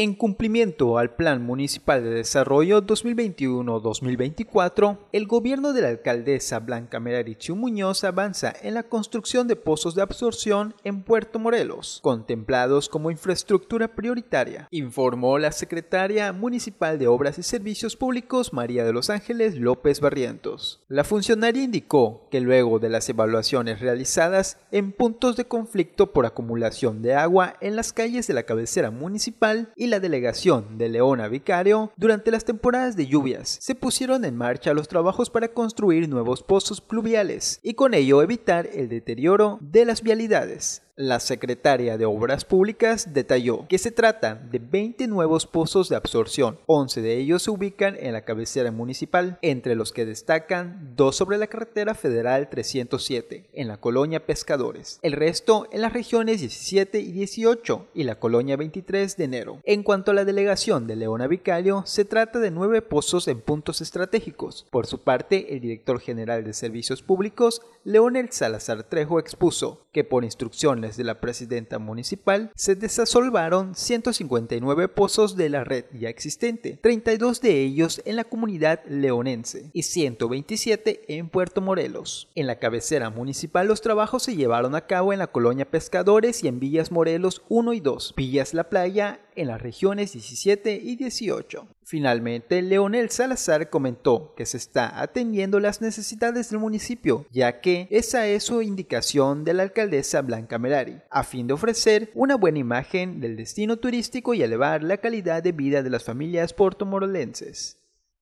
En cumplimiento al Plan Municipal de Desarrollo 2021-2024, el gobierno de la alcaldesa Blanca Merarichu Muñoz avanza en la construcción de pozos de absorción en Puerto Morelos, contemplados como infraestructura prioritaria, informó la secretaria municipal de Obras y Servicios Públicos María de los Ángeles López Barrientos. La funcionaria indicó que luego de las evaluaciones realizadas en puntos de conflicto por acumulación de agua en las calles de la cabecera municipal y la delegación de Leona Vicario, durante las temporadas de lluvias, se pusieron en marcha los trabajos para construir nuevos pozos pluviales y con ello evitar el deterioro de las vialidades. La secretaria de Obras Públicas detalló que se trata de 20 nuevos pozos de absorción. 11 de ellos se ubican en la cabecera municipal, entre los que destacan dos sobre la carretera federal 307, en la colonia Pescadores, el resto en las regiones 17 y 18 y la colonia 23 de enero. En cuanto a la delegación de Leona Vicario, se trata de nueve pozos en puntos estratégicos. Por su parte, el director general de Servicios Públicos, Leonel Salazar Trejo, expuso que por instrucciones de la presidenta municipal, se desasolvaron 159 pozos de la red ya existente, 32 de ellos en la comunidad leonense y 127 en Puerto Morelos. En la cabecera municipal los trabajos se llevaron a cabo en la colonia Pescadores y en Villas Morelos 1 y 2, Villas La Playa en las regiones 17 y 18. Finalmente, Leonel Salazar comentó que se está atendiendo las necesidades del municipio, ya que esa es su indicación de la alcaldesa Blanca Meral a fin de ofrecer una buena imagen del destino turístico y elevar la calidad de vida de las familias portomorolenses.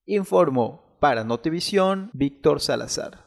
Informo para Notivisión Víctor Salazar.